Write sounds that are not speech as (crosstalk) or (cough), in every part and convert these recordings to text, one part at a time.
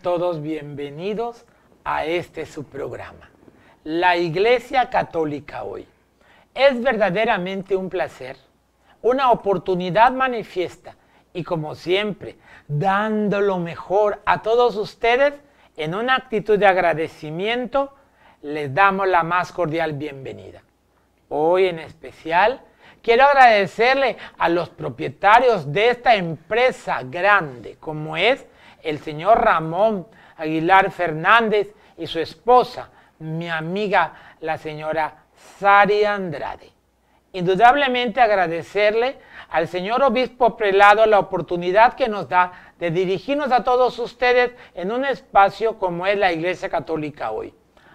todos bienvenidos a este su programa, La Iglesia Católica Hoy. Es verdaderamente un placer, una oportunidad manifiesta y como siempre, dando lo mejor a todos ustedes en una actitud de agradecimiento, les damos la más cordial bienvenida. Hoy en especial, quiero agradecerle a los propietarios de esta empresa grande como es el señor Ramón Aguilar Fernández y su esposa, mi amiga la señora Sari Andrade. Indudablemente agradecerle al señor obispo prelado la oportunidad que nos da de dirigirnos a todos ustedes en un espacio como es la Iglesia Católica hoy.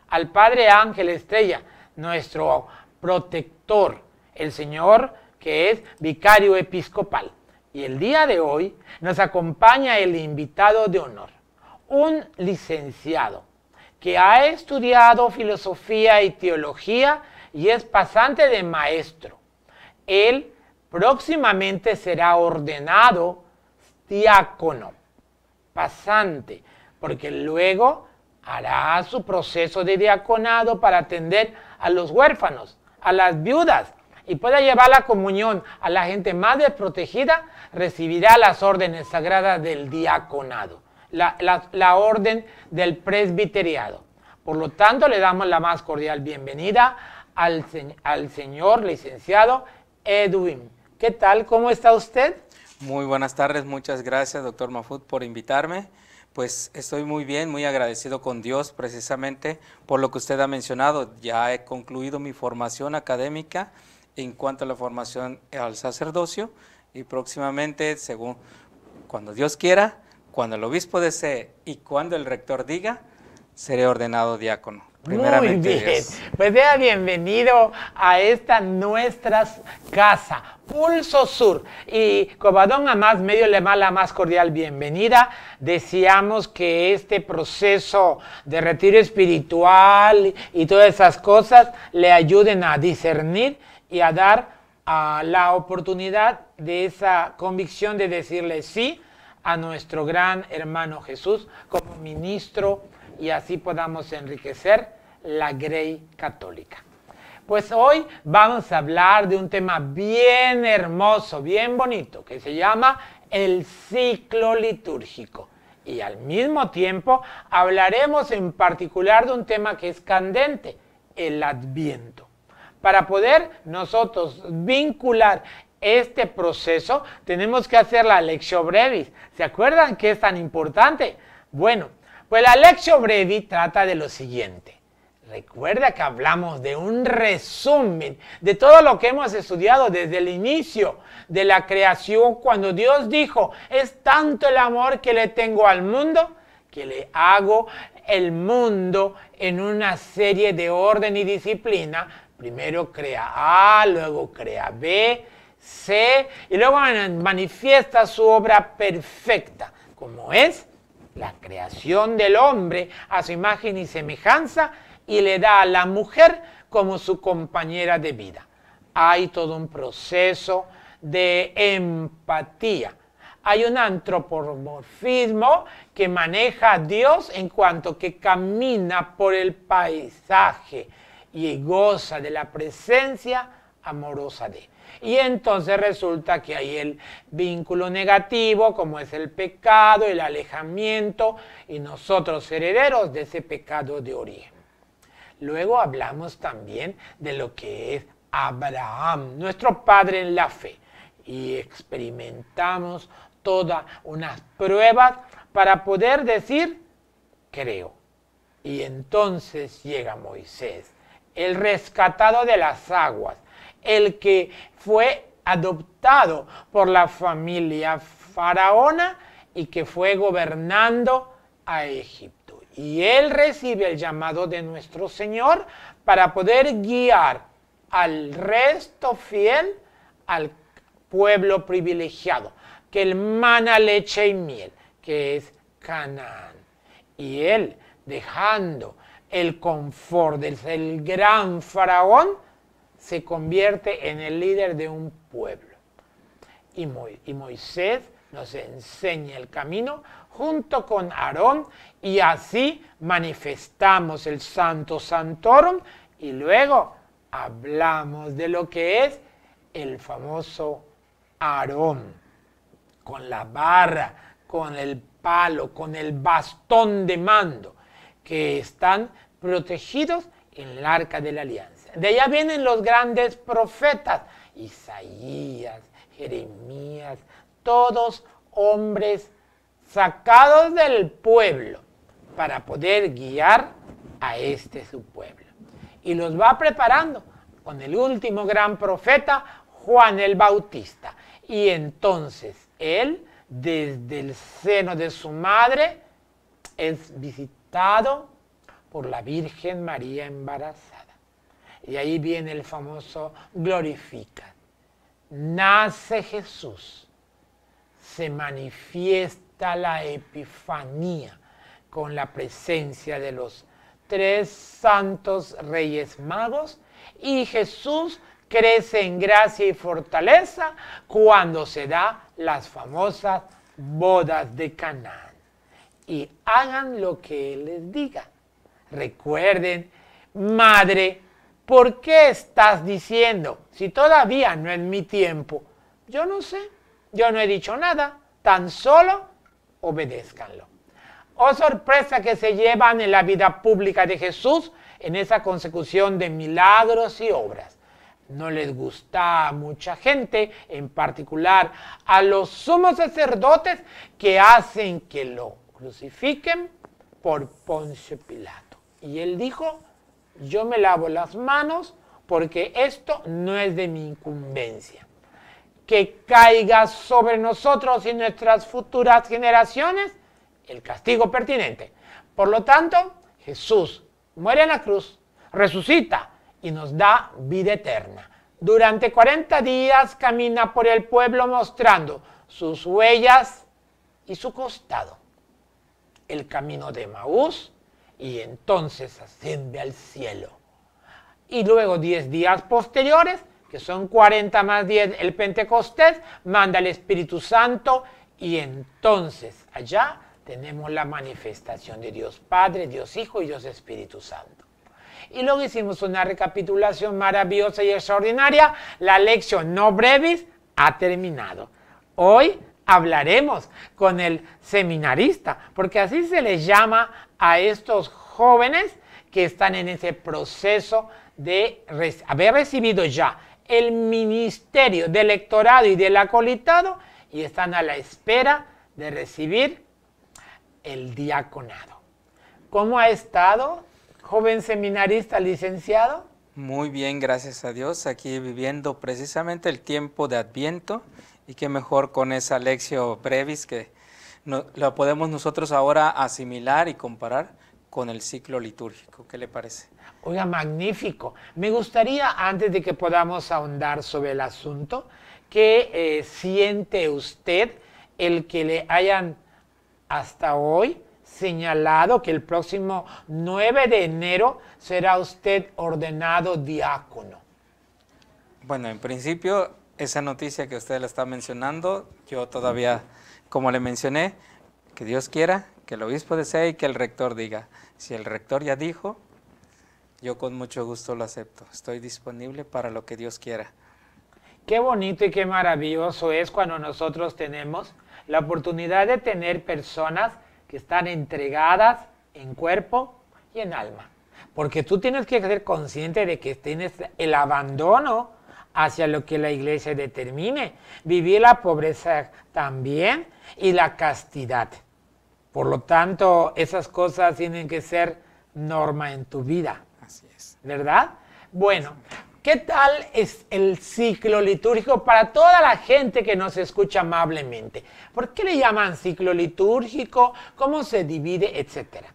Al Padre Ángel Estrella, nuestro protector, el señor que es vicario episcopal. Y el día de hoy nos acompaña el invitado de honor, un licenciado que ha estudiado filosofía y teología y es pasante de maestro. Él próximamente será ordenado diácono, pasante, porque luego hará su proceso de diaconado para atender a los huérfanos, a las viudas, y pueda llevar la comunión a la gente más desprotegida, recibirá las órdenes sagradas del diaconado, la, orden del presbiteriado. Por lo tanto, le damos la más cordial bienvenida al, al señor licenciado Edwin. ¿Qué tal? ¿Cómo está usted? Muy buenas tardes, muchas gracias, doctor Mafut, por invitarme. Pues estoy muy bien, muy agradecido con Dios precisamente por lo que usted ha mencionado. Ya he concluido mi formación académica en cuanto a la formación al sacerdocio y próximamente, según cuando Dios quiera, cuando el obispo desee y cuando el rector diga, seré ordenado diácono. Muy bien, pues sea bienvenido a esta nuestra casa, Pulso Sur. Y Cobadón a más, medio le manda más cordial bienvenida. decíamos que este proceso de retiro espiritual y todas esas cosas le ayuden a discernir y a dar la oportunidad de esa convicción de decirle sí a nuestro gran hermano Jesús como ministro y así podamos enriquecer la Grey Católica. Pues hoy vamos a hablar de un tema bien hermoso, bien bonito, que se llama el ciclo litúrgico. Y al mismo tiempo hablaremos en particular de un tema que es candente, el adviento. Para poder nosotros vincular este proceso, tenemos que hacer la lección brevis. ¿Se acuerdan que es tan importante? Bueno, pues la lección Brevi trata de lo siguiente. Recuerda que hablamos de un resumen de todo lo que hemos estudiado desde el inicio de la creación, cuando Dios dijo, es tanto el amor que le tengo al mundo que le hago el mundo en una serie de orden y disciplina Primero crea A, luego crea B, C y luego manifiesta su obra perfecta, como es la creación del hombre a su imagen y semejanza y le da a la mujer como su compañera de vida. Hay todo un proceso de empatía. Hay un antropomorfismo que maneja a Dios en cuanto que camina por el paisaje y goza de la presencia amorosa de. Y entonces resulta que hay el vínculo negativo, como es el pecado, el alejamiento, y nosotros herederos de ese pecado de origen. Luego hablamos también de lo que es Abraham, nuestro padre en la fe, y experimentamos todas unas pruebas para poder decir, creo. Y entonces llega Moisés el rescatado de las aguas, el que fue adoptado por la familia faraona y que fue gobernando a Egipto. Y él recibe el llamado de nuestro Señor para poder guiar al resto fiel, al pueblo privilegiado, que el mana leche y miel, que es Canaán. Y él, dejando el confort del gran faraón se convierte en el líder de un pueblo. Y, y Moisés nos enseña el camino junto con Aarón y así manifestamos el santo santorum y luego hablamos de lo que es el famoso Aarón, con la barra, con el palo, con el bastón de mando que están protegidos en el arca de la alianza. De allá vienen los grandes profetas, Isaías, Jeremías, todos hombres sacados del pueblo para poder guiar a este su pueblo. Y los va preparando con el último gran profeta, Juan el Bautista. Y entonces él, desde el seno de su madre, es visitado por la Virgen María embarazada. Y ahí viene el famoso glorifica. Nace Jesús, se manifiesta la Epifanía con la presencia de los tres santos reyes magos y Jesús crece en gracia y fortaleza cuando se da las famosas bodas de Canaán y hagan lo que les diga. Recuerden, madre, ¿por qué estás diciendo? Si todavía no es mi tiempo, yo no sé, yo no he dicho nada, tan solo obedézcanlo. Oh sorpresa que se llevan en la vida pública de Jesús en esa consecución de milagros y obras. No les gusta a mucha gente, en particular a los sumos sacerdotes que hacen que lo crucifiquen por Poncio Pilato. Y él dijo, yo me lavo las manos porque esto no es de mi incumbencia. Que caiga sobre nosotros y nuestras futuras generaciones el castigo pertinente. Por lo tanto, Jesús muere en la cruz, resucita y nos da vida eterna. Durante 40 días camina por el pueblo mostrando sus huellas y su costado el camino de Maús y entonces asciende al cielo. Y luego 10 días posteriores, que son 40 más 10 el Pentecostés, manda el Espíritu Santo y entonces allá tenemos la manifestación de Dios Padre, Dios Hijo y Dios Espíritu Santo. Y luego hicimos una recapitulación maravillosa y extraordinaria. La lección no brevis ha terminado. Hoy hablaremos con el seminarista, porque así se les llama a estos jóvenes que están en ese proceso de haber recibido ya el ministerio del electorado y del acolitado y están a la espera de recibir el diaconado. ¿Cómo ha estado, joven seminarista licenciado? Muy bien, gracias a Dios, aquí viviendo precisamente el tiempo de Adviento y qué mejor con esa Alexio Previs que lo podemos nosotros ahora asimilar y comparar con el ciclo litúrgico. ¿Qué le parece? Oiga, magnífico. Me gustaría, antes de que podamos ahondar sobre el asunto, ¿qué eh, siente usted el que le hayan hasta hoy señalado que el próximo 9 de enero será usted ordenado diácono? Bueno, en principio esa noticia que usted le está mencionando, yo todavía, como le mencioné, que Dios quiera, que el obispo desee y que el rector diga. Si el rector ya dijo, yo con mucho gusto lo acepto. Estoy disponible para lo que Dios quiera. Qué bonito y qué maravilloso es cuando nosotros tenemos la oportunidad de tener personas que están entregadas en cuerpo y en alma. Porque tú tienes que ser consciente de que tienes el abandono hacia lo que la iglesia determine. Vivir la pobreza también y la castidad. Por lo tanto, esas cosas tienen que ser norma en tu vida. Así es. ¿Verdad? Bueno, ¿qué tal es el ciclo litúrgico para toda la gente que nos escucha amablemente? ¿Por qué le llaman ciclo litúrgico? ¿Cómo se divide? Etcétera.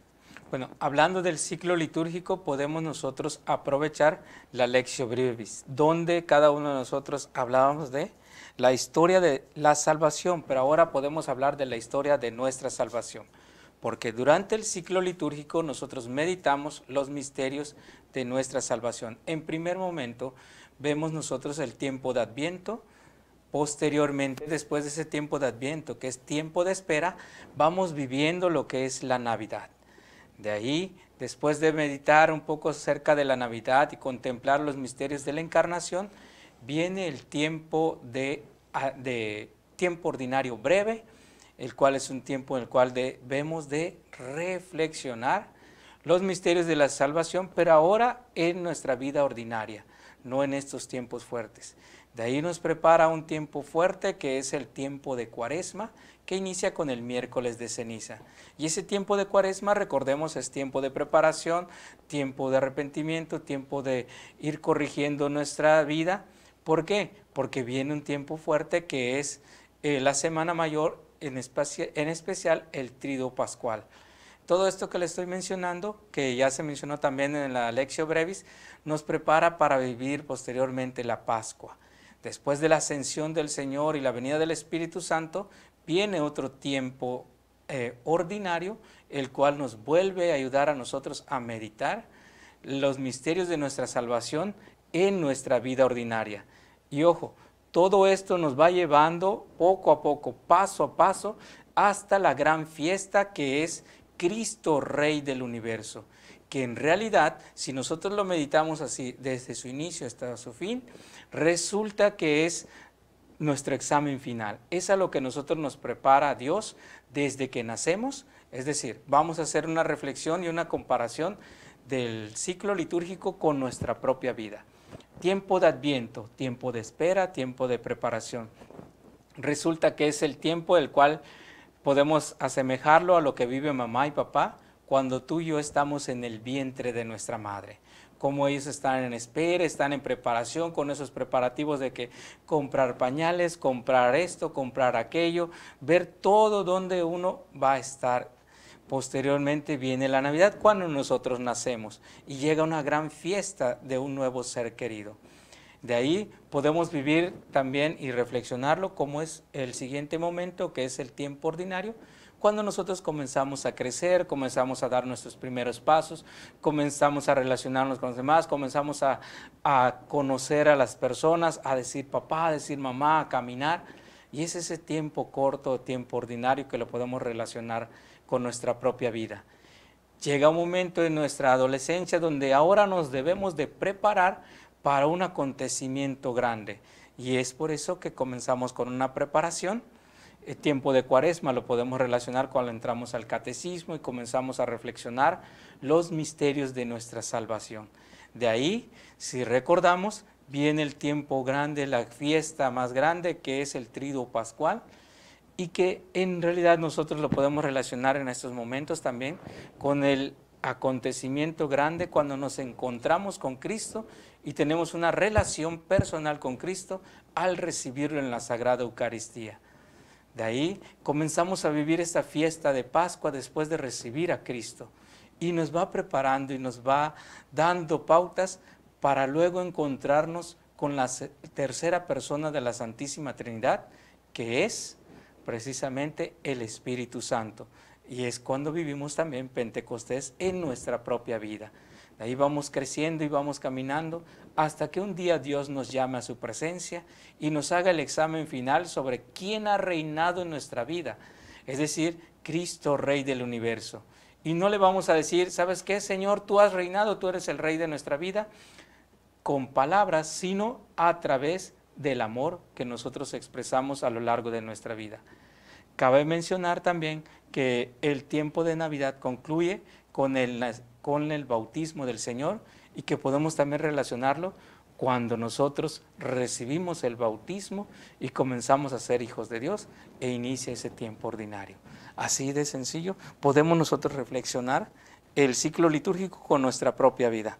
Bueno, hablando del ciclo litúrgico, podemos nosotros aprovechar la lección Brevis, donde cada uno de nosotros hablábamos de la historia de la salvación, pero ahora podemos hablar de la historia de nuestra salvación, porque durante el ciclo litúrgico nosotros meditamos los misterios de nuestra salvación. En primer momento vemos nosotros el tiempo de Adviento, posteriormente, después de ese tiempo de Adviento, que es tiempo de espera, vamos viviendo lo que es la Navidad. De ahí, después de meditar un poco acerca de la Navidad y contemplar los misterios de la encarnación, viene el tiempo de ah, tiempo ordinario breve, el cual es un tiempo en el cual debemos de reflexionar los misterios de la salvación, pero ahora en nuestra vida ordinaria, no en estos tiempos fuertes. De ahí nos prepara un tiempo fuerte que es el tiempo de cuaresma, que inicia con el miércoles de ceniza. Y ese tiempo de cuaresma, recordemos, es tiempo de preparación, tiempo de arrepentimiento, tiempo de ir corrigiendo nuestra vida. ¿Por qué? Porque viene un tiempo fuerte que es eh, la Semana Mayor, en, en especial el Trido Pascual. Todo esto que le estoy mencionando, que ya se mencionó también en la Lección Brevis, nos prepara para vivir posteriormente la Pascua. Después de la ascensión del Señor y la venida del Espíritu Santo, viene otro tiempo eh, ordinario, el cual nos vuelve a ayudar a nosotros a meditar los misterios de nuestra salvación en nuestra vida ordinaria. Y ojo, todo esto nos va llevando poco a poco, paso a paso, hasta la gran fiesta que es Cristo Rey del universo, que en realidad, si nosotros lo meditamos así desde su inicio hasta su fin, resulta que es nuestro examen final. Es a lo que nosotros nos prepara Dios desde que nacemos. Es decir, vamos a hacer una reflexión y una comparación del ciclo litúrgico con nuestra propia vida. Tiempo de adviento, tiempo de espera, tiempo de preparación. Resulta que es el tiempo del cual podemos asemejarlo a lo que vive mamá y papá cuando tú y yo estamos en el vientre de nuestra madre cómo ellos están en espera, están en preparación con esos preparativos de que comprar pañales, comprar esto, comprar aquello, ver todo donde uno va a estar. Posteriormente viene la Navidad cuando nosotros nacemos y llega una gran fiesta de un nuevo ser querido. De ahí podemos vivir también y reflexionarlo como es el siguiente momento que es el tiempo ordinario, cuando nosotros comenzamos a crecer, comenzamos a dar nuestros primeros pasos, comenzamos a relacionarnos con los demás, comenzamos a, conocer a las personas, a decir papá, a decir mamá, a caminar. Y es ese tiempo corto, tiempo ordinario que lo podemos relacionar con nuestra propia vida. Llega un momento en nuestra adolescencia donde ahora nos debemos de preparar para un acontecimiento grande. Y es por eso que comenzamos con una preparación tiempo de cuaresma, lo podemos relacionar cuando entramos al catecismo y comenzamos a reflexionar los misterios de nuestra salvación. De ahí, si recordamos, viene el tiempo grande, la fiesta más grande que es el trido pascual y que en realidad nosotros lo podemos relacionar en estos momentos también con el acontecimiento grande cuando nos encontramos con Cristo y tenemos una relación personal con Cristo al recibirlo en la Sagrada Eucaristía. De ahí comenzamos a vivir esta fiesta de Pascua después de recibir a Cristo y nos va preparando y nos va dando pautas para luego encontrarnos con la tercera persona de la Santísima Trinidad, que es precisamente el Espíritu Santo. Y es cuando vivimos también Pentecostés en nuestra propia vida. De ahí vamos creciendo y vamos caminando hasta que un día Dios nos llame a su presencia y nos haga el examen final sobre quién ha reinado en nuestra vida, es decir, Cristo, Rey del universo. Y no le vamos a decir, ¿sabes qué, Señor? Tú has reinado, tú eres el Rey de nuestra vida, con palabras, sino a través del amor que nosotros expresamos a lo largo de nuestra vida. Cabe mencionar también que el tiempo de Navidad concluye con el, con el bautismo del Señor y que podemos también relacionarlo cuando nosotros recibimos el bautismo y comenzamos a ser hijos de Dios e inicia ese tiempo ordinario. Así de sencillo podemos nosotros reflexionar el ciclo litúrgico con nuestra propia vida.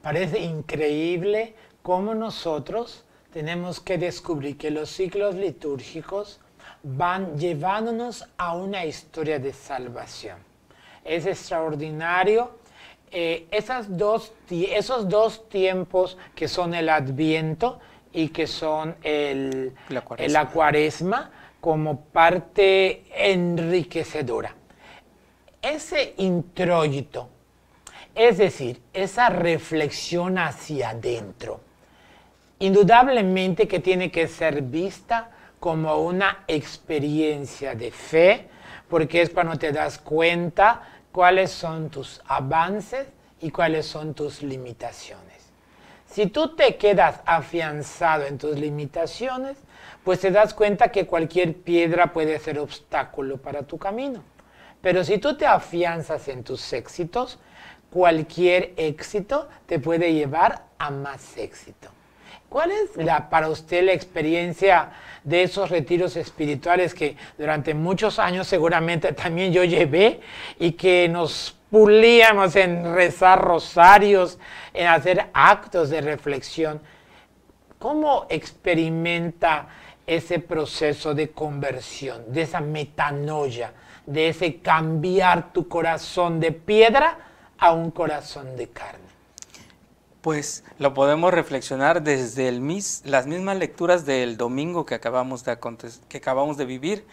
Parece increíble cómo nosotros tenemos que descubrir que los ciclos litúrgicos van llevándonos a una historia de salvación. Es extraordinario eh, esos dos tiempos que son el adviento y que son el, la cuaresma, como parte enriquecedora. Ese introyito, es decir, esa reflexión hacia adentro, indudablemente que tiene que ser vista como una experiencia de fe, porque es cuando te das cuenta cuáles son tus avances y cuáles son tus limitaciones. Si tú te quedas afianzado en tus limitaciones, pues te das cuenta que cualquier piedra puede ser obstáculo para tu camino. Pero si tú te afianzas en tus éxitos, cualquier éxito te puede llevar a más éxito. ¿Cuál es la, para usted la experiencia de esos retiros espirituales que durante muchos años seguramente (laughs) también yo llevé y que nos pulíamos en rezar rosarios, en hacer actos de reflexión. ¿Cómo experimenta ese proceso de conversión, de esa metanoia, de ese cambiar tu corazón de piedra a un corazón de carne? Pues lo podemos reflexionar desde las mismas lecturas del domingo que acabamos, de, que acabamos de vivir,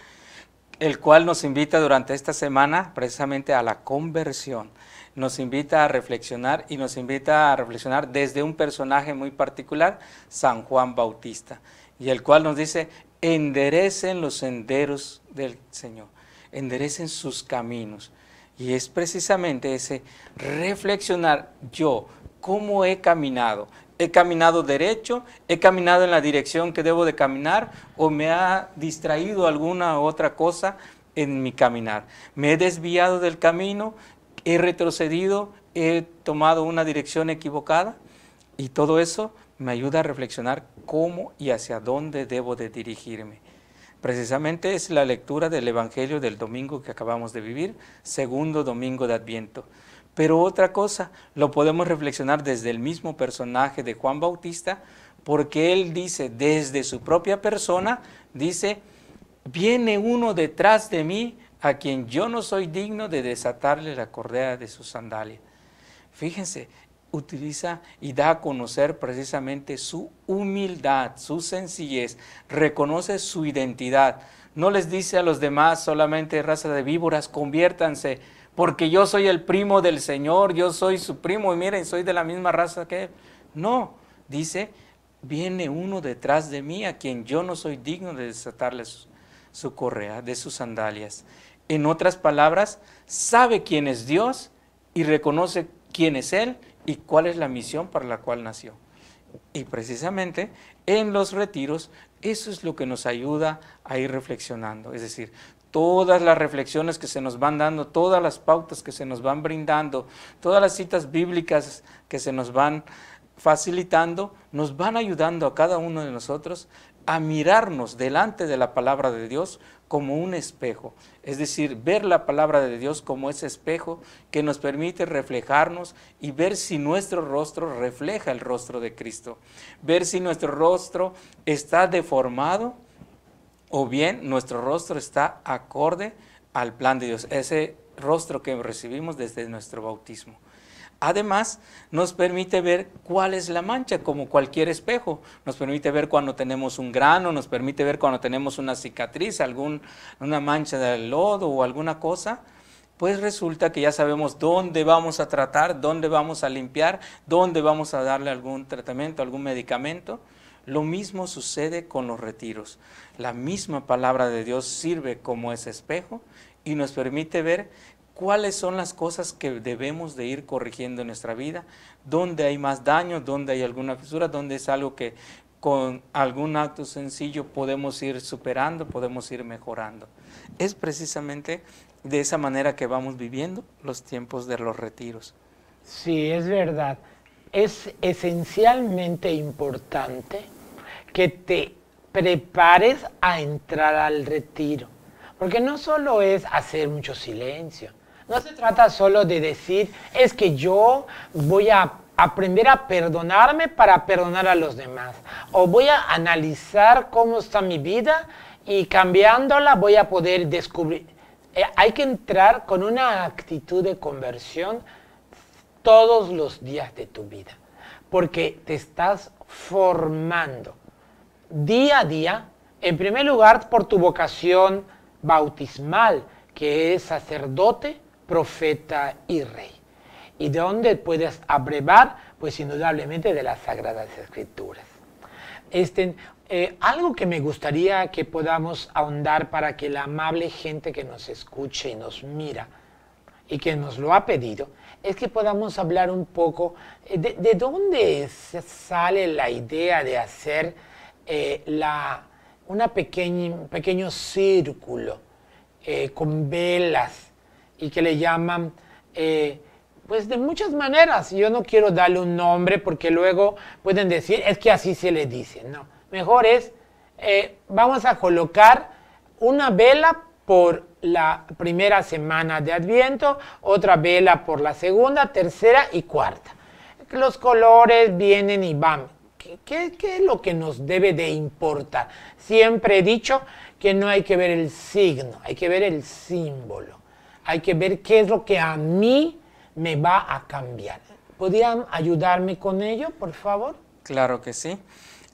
el cual nos invita durante esta semana precisamente a la conversión. Nos invita a reflexionar y nos invita a reflexionar desde un personaje muy particular, San Juan Bautista, y el cual nos dice, enderecen los senderos del Señor, enderecen sus caminos. Y es precisamente ese reflexionar yo cómo he caminado. ¿He caminado derecho? ¿He caminado en la dirección que debo de caminar? ¿O me ha distraído alguna otra cosa en mi caminar? ¿Me he desviado del camino? ¿He retrocedido? ¿He tomado una dirección equivocada? Y todo eso me ayuda a reflexionar cómo y hacia dónde debo de dirigirme. Precisamente es la lectura del Evangelio del domingo que acabamos de vivir, segundo domingo de Adviento. Pero otra cosa, lo podemos reflexionar desde el mismo personaje de Juan Bautista, porque él dice, desde su propia persona, dice, viene uno detrás de mí a quien yo no soy digno de desatarle la correa de su sandalia. Fíjense, utiliza y da a conocer precisamente su humildad, su sencillez, reconoce su identidad. No les dice a los demás solamente raza de víboras, conviértanse porque yo soy el primo del Señor, yo soy su primo y miren, soy de la misma raza que él. No, dice, viene uno detrás de mí a quien yo no soy digno de desatarle su, correa, de sus sandalias. En otras palabras, sabe quién es Dios y reconoce quién es Él y cuál es la misión para la cual nació. Y precisamente en los retiros, eso es lo que nos ayuda a ir reflexionando. Es decir, todas las reflexiones que se nos van dando, todas las pautas que se nos van brindando, todas las citas bíblicas que se nos van facilitando, nos van ayudando a cada uno de nosotros a mirarnos delante de la palabra de Dios como un espejo, es decir, ver la palabra de Dios como ese espejo que nos permite reflejarnos y ver si nuestro rostro refleja el rostro de Cristo, ver si nuestro rostro está deformado o bien nuestro rostro está acorde al plan de Dios, ese rostro que recibimos desde nuestro bautismo. Además, nos permite ver cuál es la mancha, como cualquier espejo. Nos permite ver cuando tenemos un grano, nos permite ver cuando tenemos una cicatriz, alguna una mancha de lodo o alguna cosa. Pues resulta que ya sabemos dónde vamos a tratar, dónde vamos a limpiar, dónde vamos a darle algún tratamiento, algún medicamento. Lo mismo sucede con los retiros. La misma palabra de Dios sirve como ese espejo y nos permite ver cuáles son las cosas que debemos de ir corrigiendo en nuestra vida, dónde hay más daño, dónde hay alguna fisura, dónde es algo que con algún acto sencillo podemos ir superando, podemos ir mejorando. Es precisamente de esa manera que vamos viviendo los tiempos de los retiros. Sí, es verdad. Es esencialmente importante que te prepares a entrar al retiro. Porque no solo es hacer mucho silencio, no se trata solo de decir, es que yo voy a aprender a perdonarme para perdonar a los demás, o voy a analizar cómo está mi vida y cambiándola voy a poder descubrir. Eh, hay que entrar con una actitud de conversión todos los días de tu vida, porque te estás formando día a día, en primer lugar por tu vocación bautismal, que es sacerdote, profeta y rey. ¿Y de dónde puedes abrevar? Pues indudablemente de las Sagradas Escrituras. Este, eh, algo que me gustaría que podamos ahondar para que la amable gente que nos escuche y nos mira y que nos lo ha pedido, es que podamos hablar un poco eh, de, de dónde sale la idea de hacer eh, una un pequeño círculo eh, con velas y que le llaman, eh, pues de muchas maneras. Yo no quiero darle un nombre porque luego pueden decir, es que así se le dice. No, mejor es, vamos a colocar una vela por la primera semana de Adviento, otra vela por la segunda, tercera y cuarta. Los colores vienen y van. ¿Qué, es lo que nos debe de importar? Siempre he dicho que no hay que ver el signo, hay que ver el símbolo, hay que ver qué es lo que a mí me va a cambiar. ¿Podrían ayudarme con ello, por favor? Claro que sí.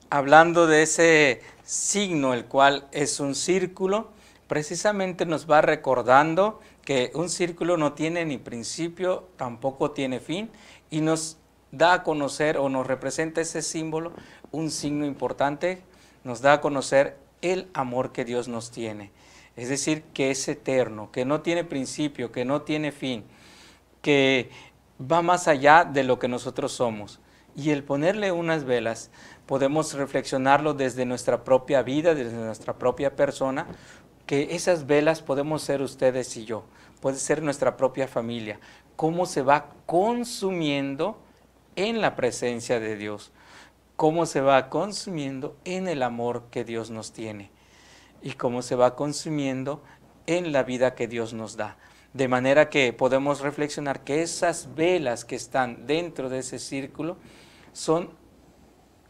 Hablando de ese signo, el cual es un círculo, precisamente nos va recordando que un círculo no tiene ni principio, tampoco tiene fin, y nos da a conocer o nos representa ese símbolo un signo importante, nos da a conocer el amor que Dios nos tiene. Es decir, que es eterno, que no tiene principio, que no tiene fin, que va más allá de lo que nosotros somos. Y el ponerle unas velas, podemos reflexionarlo desde nuestra propia vida, desde nuestra propia persona, que esas velas podemos ser ustedes y yo, puede ser nuestra propia familia, cómo se va consumiendo en la presencia de Dios, cómo se va consumiendo en el amor que Dios nos tiene y cómo se va consumiendo en la vida que Dios nos da. De manera que podemos reflexionar que esas velas que están dentro de ese círculo son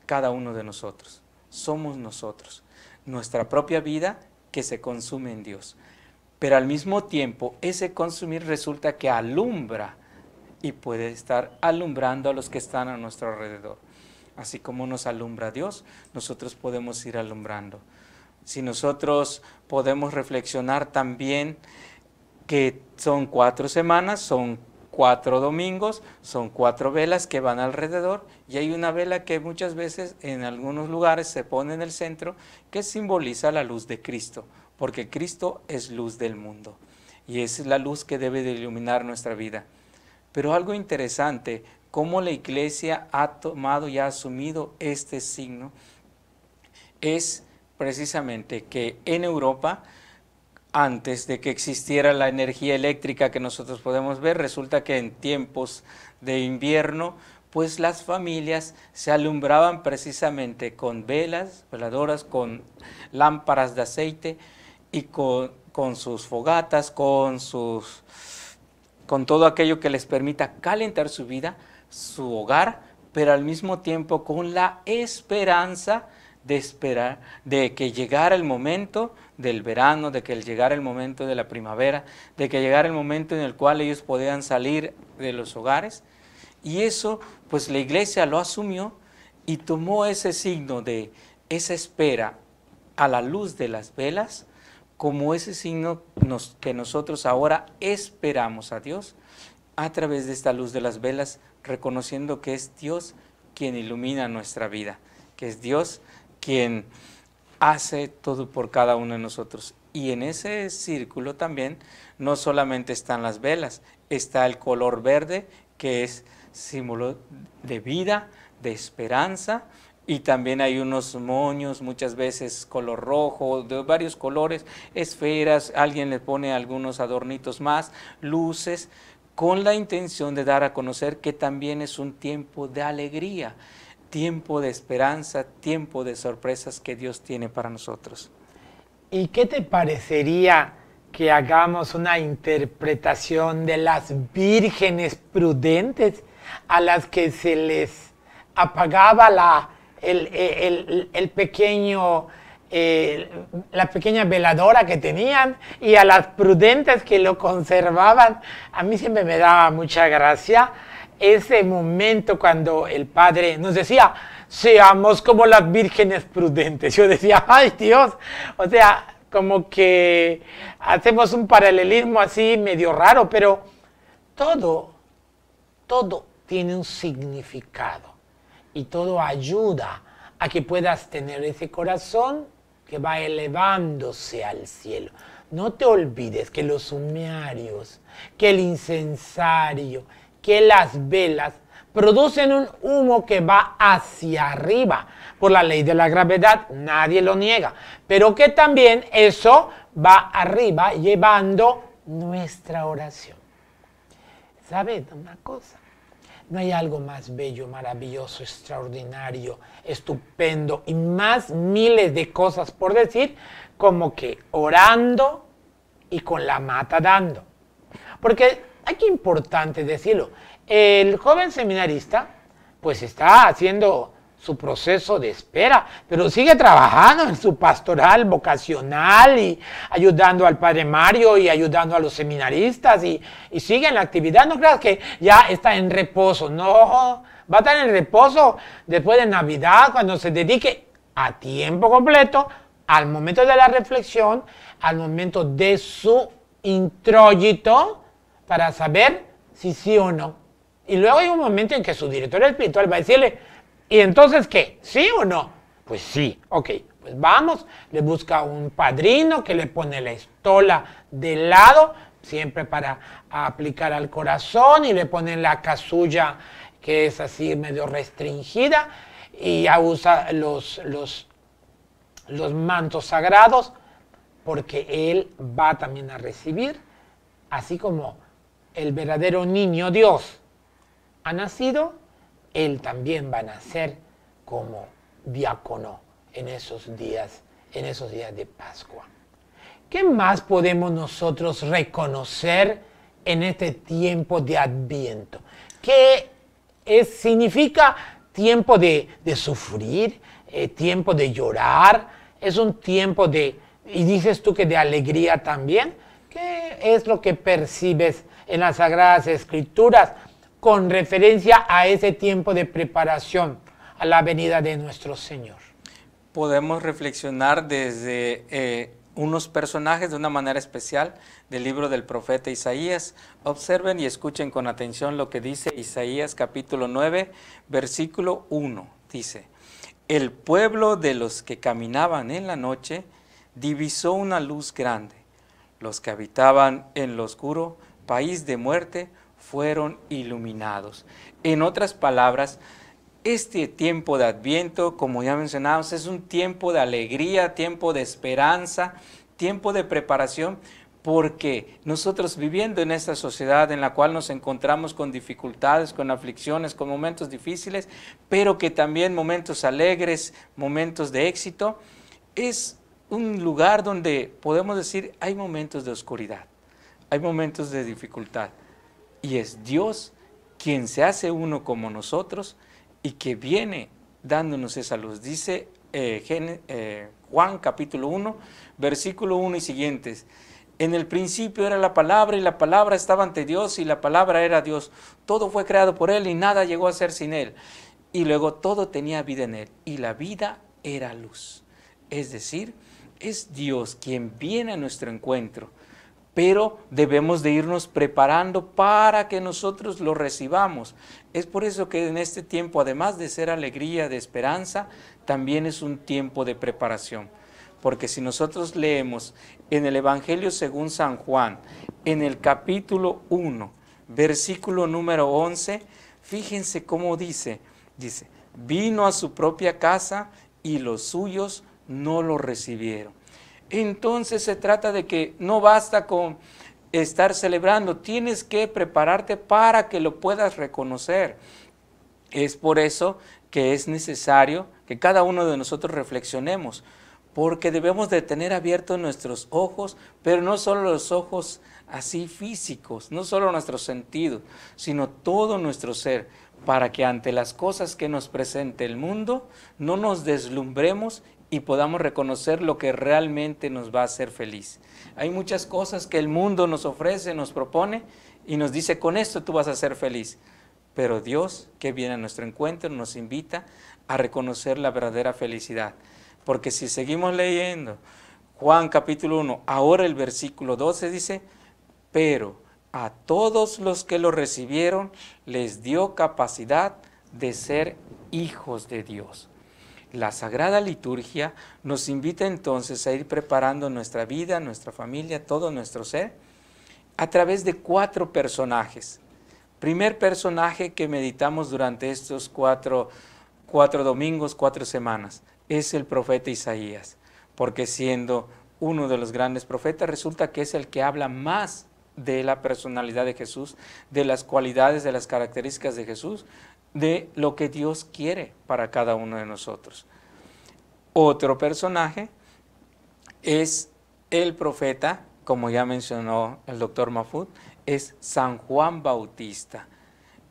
cada uno de nosotros, somos nosotros, nuestra propia vida que se consume en Dios. Pero al mismo tiempo, ese consumir resulta que alumbra y puede estar alumbrando a los que están a nuestro alrededor. Así como nos alumbra Dios, nosotros podemos ir alumbrando. Si nosotros podemos reflexionar también que son cuatro semanas, son cuatro domingos, son cuatro velas que van alrededor y hay una vela que muchas veces en algunos lugares se pone en el centro que simboliza la luz de Cristo, porque Cristo es luz del mundo y es la luz que debe de iluminar nuestra vida. Pero algo interesante, cómo la iglesia ha tomado y ha asumido este signo, es precisamente que en Europa, antes de que existiera la energía eléctrica que nosotros podemos ver, resulta que en tiempos de invierno, pues las familias se alumbraban precisamente con velas, veladoras, con lámparas de aceite y con, con sus fogatas, con sus con todo aquello que les permita calentar su vida, su hogar, pero al mismo tiempo con la esperanza de esperar, de que llegara el momento del verano, de que llegara el momento de la primavera, de que llegara el momento en el cual ellos podían salir de los hogares. Y eso, pues la iglesia lo asumió y tomó ese signo de esa espera a la luz de las velas como ese signo que nosotros ahora esperamos a Dios a través de esta luz de las velas, reconociendo que es Dios quien ilumina nuestra vida, que es Dios quien hace todo por cada uno de nosotros. Y en ese círculo también no solamente están las velas, está el color verde que es símbolo de vida, de esperanza, y también hay unos moños, muchas veces color rojo, de varios colores, esferas, alguien le pone algunos adornitos más, luces, con la intención de dar a conocer que también es un tiempo de alegría, tiempo de esperanza, tiempo de sorpresas que Dios tiene para nosotros. ¿Y qué te parecería que hagamos una interpretación de las vírgenes prudentes a las que se les apagaba la el, pequeño... la pequeña veladora que tenían y a las prudentes que lo conservaban. A mí siempre me daba mucha gracia ese momento cuando el padre nos decía, seamos como las vírgenes prudentes. Yo decía, ay Dios, o sea, como que hacemos un paralelismo así medio raro, pero todo, todo tiene un significado y todo ayuda a que puedas tener ese corazón que va elevándose al cielo. No te olvides que los humearios, que el incensario, que las velas producen un humo que va hacia arriba. Por la ley de la gravedad nadie lo niega, pero que también eso va arriba llevando nuestra oración. ¿Sabes una cosa? No hay algo más bello, maravilloso, extraordinario, estupendo y más miles de cosas por decir como que orando y con la mata dando. Porque hay que importante decirlo, el joven seminarista pues está haciendo su proceso de espera, pero sigue trabajando en su pastoral vocacional y ayudando al padre Mario y ayudando a los seminaristas y, sigue en la actividad. No creas que ya está en reposo, no, va a estar en reposo después de Navidad, cuando se dedique a tiempo completo, al momento de la reflexión, al momento de su introyito, para saber si sí o no. Y luego hay un momento en que su director espiritual va a decirle, ¿Y entonces qué? ¿Sí o no? Pues sí, ok, pues vamos, le busca un padrino que le pone la estola de lado, siempre para aplicar al corazón y le pone la casulla que es así medio restringida y ya usa los, los mantos sagrados porque él va también a recibir, así como el verdadero niño Dios ha nacido, él también va a nacer como diácono en esos días, en esos días de Pascua. ¿Qué más podemos nosotros reconocer en este tiempo de Adviento? ¿Qué es, significa tiempo de, sufrir, eh, tiempo de llorar? Es un tiempo de, y dices tú que de alegría también. ¿Qué es lo que percibes en las Sagradas Escrituras con referencia a ese tiempo de preparación a la venida de nuestro Señor. Podemos reflexionar desde eh, unos personajes de una manera especial del libro del profeta Isaías. Observen y escuchen con atención lo que dice Isaías capítulo 9, versículo 1. Dice, el pueblo de los que caminaban en la noche divisó una luz grande. Los que habitaban en lo oscuro, país de muerte, fueron iluminados. En otras palabras, este tiempo de Adviento, como ya mencionamos, es un tiempo de alegría, tiempo de esperanza, tiempo de preparación, porque nosotros viviendo en esta sociedad en la cual nos encontramos con dificultades, con aflicciones, con momentos difíciles, pero que también momentos alegres, momentos de éxito, es un lugar donde podemos decir hay momentos de oscuridad, hay momentos de dificultad, y es Dios quien se hace uno como nosotros y que viene dándonos esa luz. Dice eh, eh, Juan capítulo 1, versículo 1 y siguientes. En el principio era la palabra y la palabra estaba ante Dios y la palabra era Dios. Todo fue creado por Él y nada llegó a ser sin Él. Y luego todo tenía vida en Él y la vida era luz. Es decir, es Dios quien viene a nuestro encuentro pero debemos de irnos preparando para que nosotros lo recibamos. Es por eso que en este tiempo, además de ser alegría, de esperanza, también es un tiempo de preparación. Porque si nosotros leemos en el Evangelio según San Juan, en el capítulo 1, versículo número 11, fíjense cómo dice, dice, vino a su propia casa y los suyos no lo recibieron. Entonces se trata de que no basta con estar celebrando, tienes que prepararte para que lo puedas reconocer. Es por eso que es necesario que cada uno de nosotros reflexionemos, porque debemos de tener abiertos nuestros ojos, pero no solo los ojos así físicos, no solo nuestro sentido, sino todo nuestro ser, para que ante las cosas que nos presente el mundo no nos deslumbremos y podamos reconocer lo que realmente nos va a hacer feliz. Hay muchas cosas que el mundo nos ofrece, nos propone y nos dice, con esto tú vas a ser feliz. Pero Dios, que viene a nuestro encuentro, nos invita a reconocer la verdadera felicidad. Porque si seguimos leyendo Juan capítulo 1, ahora el versículo 12 dice, pero a todos los que lo recibieron les dio capacidad de ser hijos de Dios. La Sagrada Liturgia nos invita entonces a ir preparando nuestra vida, nuestra familia, todo nuestro ser, a través de cuatro personajes. Primer personaje que meditamos durante estos cuatro, cuatro domingos, cuatro semanas, es el profeta Isaías, porque siendo uno de los grandes profetas, resulta que es el que habla más de la personalidad de Jesús, de las cualidades, de las características de Jesús, de lo que Dios quiere para cada uno de nosotros. Otro personaje es el profeta, como ya mencionó el doctor Mafut, es San Juan Bautista,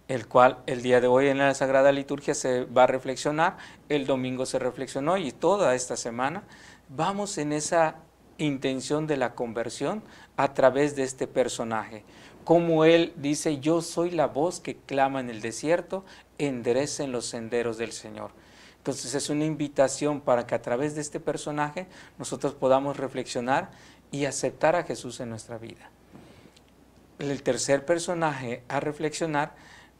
el cual el día de hoy en la Sagrada Liturgia se va a reflexionar, el domingo se reflexionó y toda esta semana vamos en esa intención de la conversión a través de este personaje como él dice, yo soy la voz que clama en el desierto, enderecen los senderos del Señor. Entonces es una invitación para que a través de este personaje nosotros podamos reflexionar y aceptar a Jesús en nuestra vida. El tercer personaje a reflexionar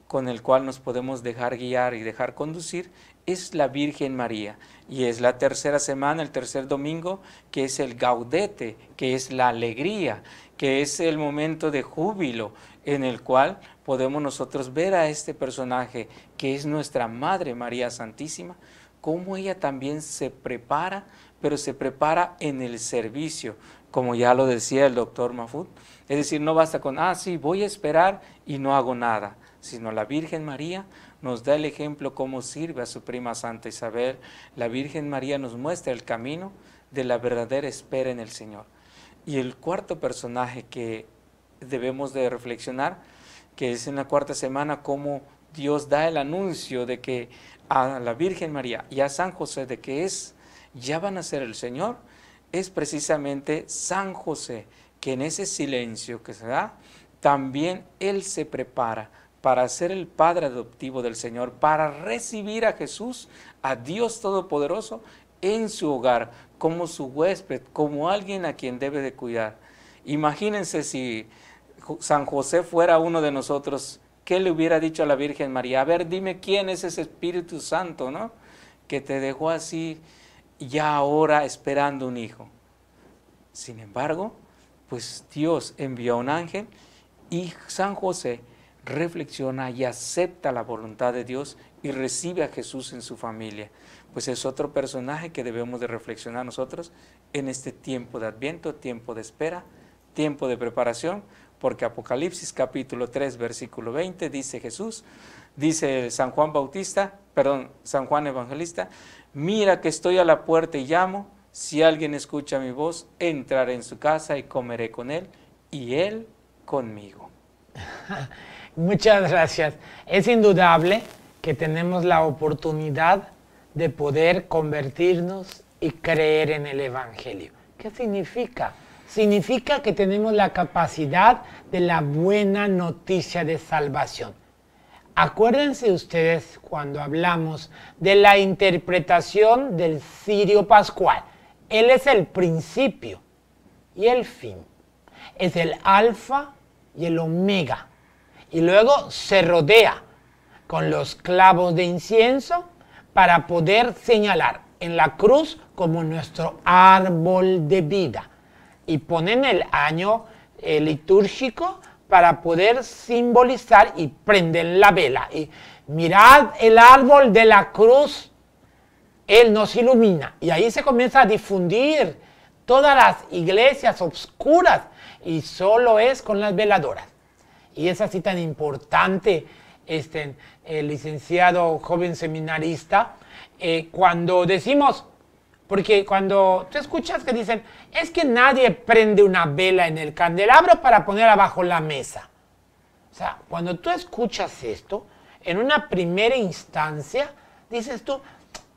con el cual nos podemos dejar guiar y dejar conducir es la Virgen María. Y es la tercera semana, el tercer domingo, que es el gaudete, que es la alegría, que es el momento de júbilo en el cual podemos nosotros ver a este personaje que es nuestra Madre María Santísima, cómo ella también se prepara, pero se prepara en el servicio, como ya lo decía el doctor Mafut. Es decir, no basta con, ah, sí, voy a esperar y no hago nada, sino la Virgen María nos da el ejemplo cómo sirve a su prima Santa Isabel. La Virgen María nos muestra el camino de la verdadera espera en el Señor. Y el cuarto personaje que debemos de reflexionar, que es en la cuarta semana, cómo Dios da el anuncio de que a la Virgen María y a San José de que es, ya van a ser el Señor, es precisamente San José, que en ese silencio que se da, también él se prepara para ser el padre adoptivo del Señor, para recibir a Jesús, a Dios Todopoderoso, en su hogar, como su huésped, como alguien a quien debe de cuidar. Imagínense si San José fuera uno de nosotros, ¿qué le hubiera dicho a la Virgen María? A ver, dime quién es ese Espíritu Santo, ¿no? Que te dejó así ya ahora esperando un hijo. Sin embargo, pues Dios envió a un ángel y San José reflexiona y acepta la voluntad de Dios y recibe a Jesús en su familia pues es otro personaje que debemos de reflexionar nosotros en este tiempo de adviento, tiempo de espera, tiempo de preparación, porque Apocalipsis capítulo 3 versículo 20 dice Jesús, dice San Juan Bautista, perdón, San Juan Evangelista, mira que estoy a la puerta y llamo, si alguien escucha mi voz, entraré en su casa y comeré con él y él conmigo. (laughs) Muchas gracias. Es indudable que tenemos la oportunidad de poder convertirnos y creer en el Evangelio. ¿Qué significa? Significa que tenemos la capacidad de la buena noticia de salvación. Acuérdense ustedes cuando hablamos de la interpretación del Sirio Pascual. Él es el principio y el fin. Es el alfa y el omega. Y luego se rodea con los clavos de incienso para poder señalar en la cruz como nuestro árbol de vida. Y ponen el año eh, litúrgico para poder simbolizar y prenden la vela. Y mirad el árbol de la cruz, él nos ilumina. Y ahí se comienza a difundir todas las iglesias obscuras y solo es con las veladoras. Y es así tan importante este, licenciado joven seminarista, eh, cuando decimos, porque cuando tú escuchas que dicen, es que nadie prende una vela en el candelabro para poner abajo la mesa. O sea, cuando tú escuchas esto, en una primera instancia, dices tú,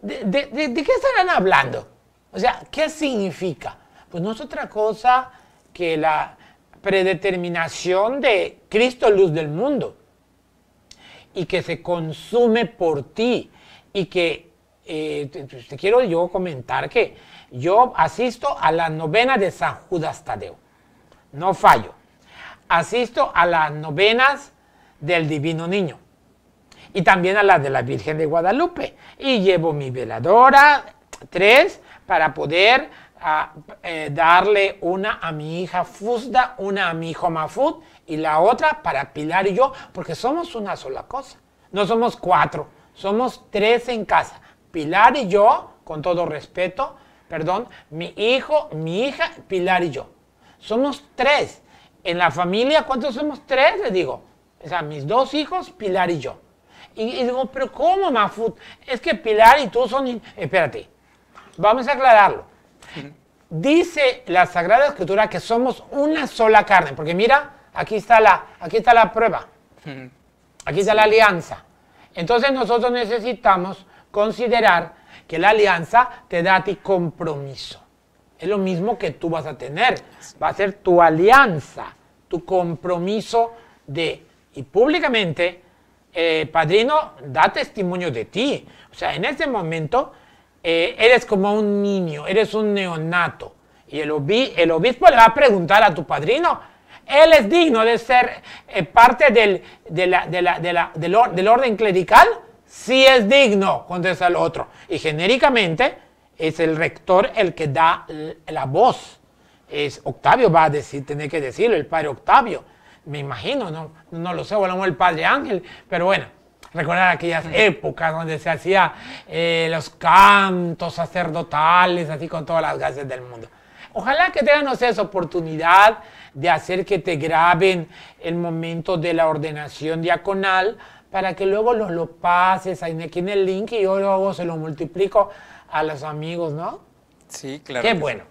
de qué estarán hablando? O sea, ¿qué significa? Pues no es otra cosa que la predeterminación de Cristo, luz del mundo y que se consume por ti y que eh, te, quiero yo comentar que yo asisto a la novena de San Judas Tadeo, no fallo. Asisto a las novenas del Divino Niño y también a las de la Virgen de Guadalupe y llevo mi veladora, tres, para poder ah, eh, darle una a mi hija Fuzda, una a mi hijo Mafut y la otra para Pilar y yo, porque somos una sola cosa. No somos cuatro, somos tres en casa. Pilar y yo, con todo respeto, perdón, mi hijo, mi hija, Pilar y yo. Somos tres. En la familia, ¿cuántos somos? Tres, les digo. O sea, mis dos hijos, Pilar y yo. Y, y digo, pero ¿cómo, Mafut? Es que Pilar y tú son... Espérate, vamos a aclararlo. Dice la Sagrada Escritura que somos una sola carne, porque mira, Aquí está la, aquí está la prueba. Aquí está la alianza. Entonces nosotros necesitamos considerar que la alianza te da a ti compromiso. Es lo mismo que tú vas a tener. Va a ser tu alianza, tu compromiso de, y públicamente, eh, padrino, da testimonio de ti. O sea, en ese momento eh, eres como un niño, eres un neonato. Y el obispo le va a preguntar a tu padrino, él es digno de ser parte del, orden clerical. Sí es digno, contesta el otro. Y genéricamente es el rector el que da la voz. Es Octavio va a decir, tiene que decirlo, el padre Octavio. Me imagino, no, no lo sé, volvamos al el padre Ángel, pero bueno recordar aquellas épocas donde se hacían eh, los cantos sacerdotales, así con todas las gracias del mundo. Ojalá que tengan esa oportunidad de hacer que te graben el momento de la ordenación diaconal para que luego los lo pases ahí aquí en el link y yo luego se lo multiplico a los amigos, ¿no? Sí, claro. Qué bueno.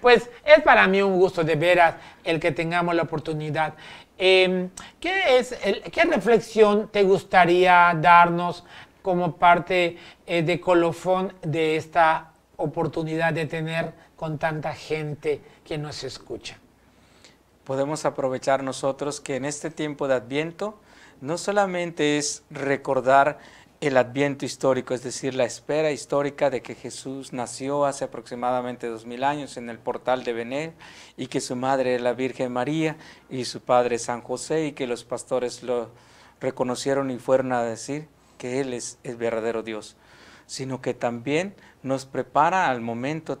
Pues es para mí un gusto de veras el que tengamos la oportunidad. Em, ¿qué, es ¿Qué reflexión te gustaría darnos como parte eh, de colofón de esta oportunidad de tener con tanta gente que nos escucha? podemos aprovechar nosotros que en este tiempo de Adviento no solamente es recordar el Adviento histórico, es decir, la espera histórica de que Jesús nació hace aproximadamente dos mil años en el portal de Bené y que su madre es la Virgen María y su padre San José y que los pastores lo reconocieron y fueron a decir que Él es el verdadero Dios, sino que también nos prepara al momento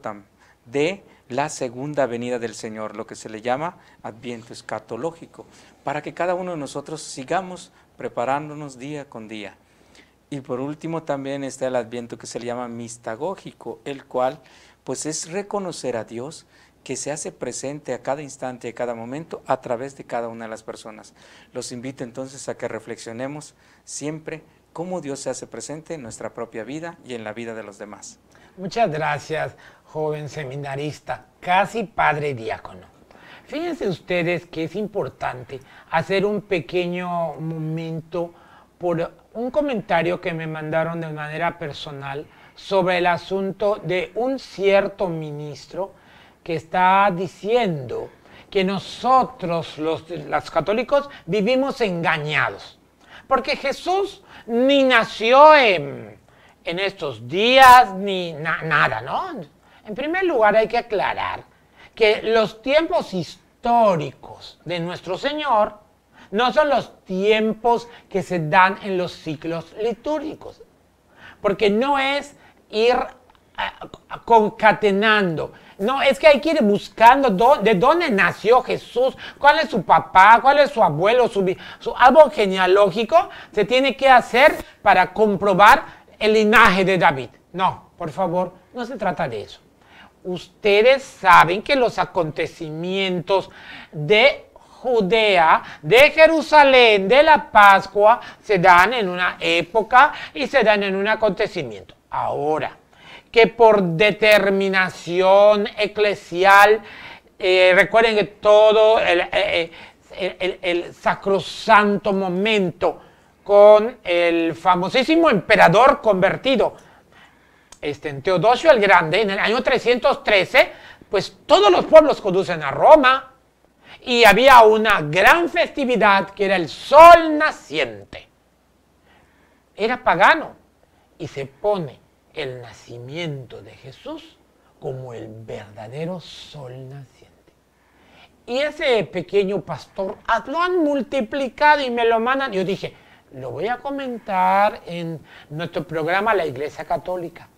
de la segunda venida del Señor, lo que se le llama adviento escatológico, para que cada uno de nosotros sigamos preparándonos día con día. Y por último también está el adviento que se le llama mistagógico, el cual pues es reconocer a Dios que se hace presente a cada instante, a cada momento, a través de cada una de las personas. Los invito entonces a que reflexionemos siempre cómo Dios se hace presente en nuestra propia vida y en la vida de los demás. Muchas gracias joven seminarista, casi padre diácono. Fíjense ustedes que es importante hacer un pequeño momento por un comentario que me mandaron de manera personal sobre el asunto de un cierto ministro que está diciendo que nosotros los, católicos vivimos engañados. Porque Jesús ni nació en, en estos días, ni nada, ¿no? En primer lugar, hay que aclarar que los tiempos históricos de nuestro Señor no son los tiempos que se dan en los ciclos litúrgicos, porque no es ir eh, concatenando. No, es que hay que ir buscando de dónde nació Jesús, cuál es su papá, cuál es su abuelo, su, su árbol genealógico. Se tiene que hacer para comprobar el linaje de David. No, por favor, no se trata de eso ustedes saben que los acontecimientos de Judea, de Jerusalén, de la Pascua, se dan en una época y se dan en un acontecimiento. Ahora, que por determinación eclesial, eh, recuerden que todo eh, eh, el sacrosanto momento con el famosísimo emperador convertido, este, en Teodosio el Grande, en el año 313, pues todos los pueblos conducen a Roma y había una gran festividad que era el sol naciente. Era pagano y se pone el nacimiento de Jesús como el verdadero sol naciente. Y ese pequeño pastor lo han multiplicado y me lo mandan. Yo dije, lo voy a comentar en nuestro programa La Iglesia Católica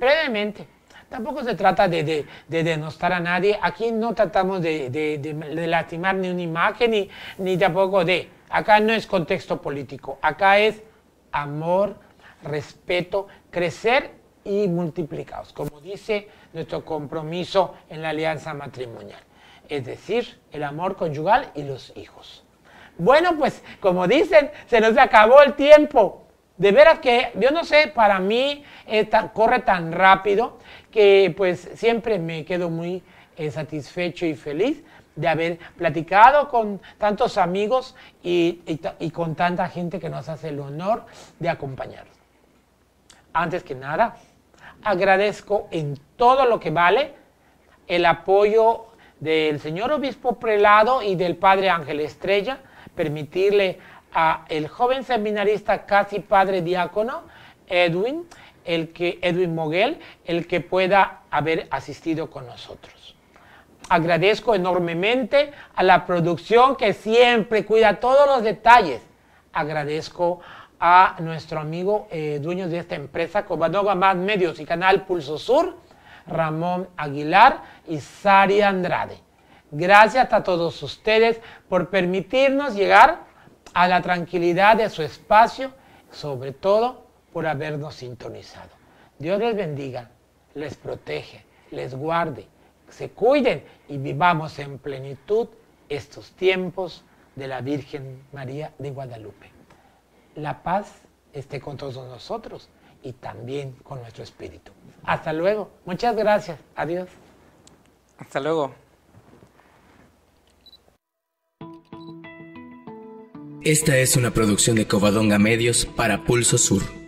brevemente. Tampoco se trata de, de, denostar a nadie. Aquí no tratamos de, lastimar ni una imagen ni, ni tampoco de... Acá no es contexto político. Acá es amor, respeto, crecer y multiplicados, como dice nuestro compromiso en la alianza matrimonial, es decir, el amor conyugal y los hijos. Bueno, pues como dicen, se nos acabó el tiempo. De veras que, yo no sé, para mí eh, corre tan rápido que pues siempre me quedo muy eh, satisfecho y feliz de haber platicado con tantos amigos y, con tanta gente que nos hace el honor de acompañar. Antes que nada, agradezco en todo lo que vale el apoyo del señor obispo prelado y del padre Ángel Estrella, permitirle a el joven seminarista casi padre diácono, Edwin, el que, Edwin Moguel, el que pueda haber asistido con nosotros. Agradezco enormemente a la producción que siempre cuida todos los detalles. Agradezco a nuestro amigo eh, dueño de esta empresa, Cobanova Más Medios y Canal Pulso Sur, Ramón Aguilar y Sari Andrade. Gracias a todos ustedes por permitirnos llegar a la tranquilidad de su espacio, sobre todo por habernos sintonizado. Dios les bendiga, les protege, les guarde, se cuiden y vivamos en plenitud estos tiempos de la Virgen María de Guadalupe. La paz esté con todos nosotros y también con nuestro espíritu. Hasta luego. Muchas gracias. Adiós. Hasta luego. Esta es una producción de Covadonga Medios para Pulso Sur.